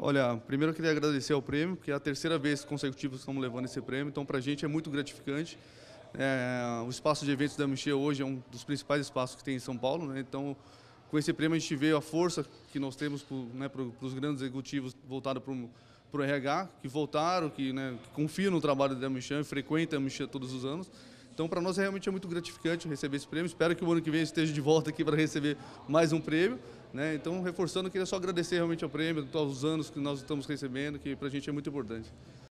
Olha, primeiro eu queria agradecer ao prêmio, que é a terceira vez consecutiva que estamos levando esse prêmio, então para a gente é muito gratificante. É, o espaço de eventos da MX hoje é um dos principais espaços que tem em São Paulo, né? então com esse prêmio a gente vê a força que nós temos para né, os grandes executivos voltados para o RH, que voltaram, que, né, que confiam no trabalho da Michan e frequentam a Michan todos os anos. Então, para nós é realmente é muito gratificante receber esse prêmio. Espero que o ano que vem esteja de volta aqui para receber mais um prêmio. Né? Então, reforçando, eu queria só agradecer realmente ao prêmio, aos anos que nós estamos recebendo, que para a gente é muito importante.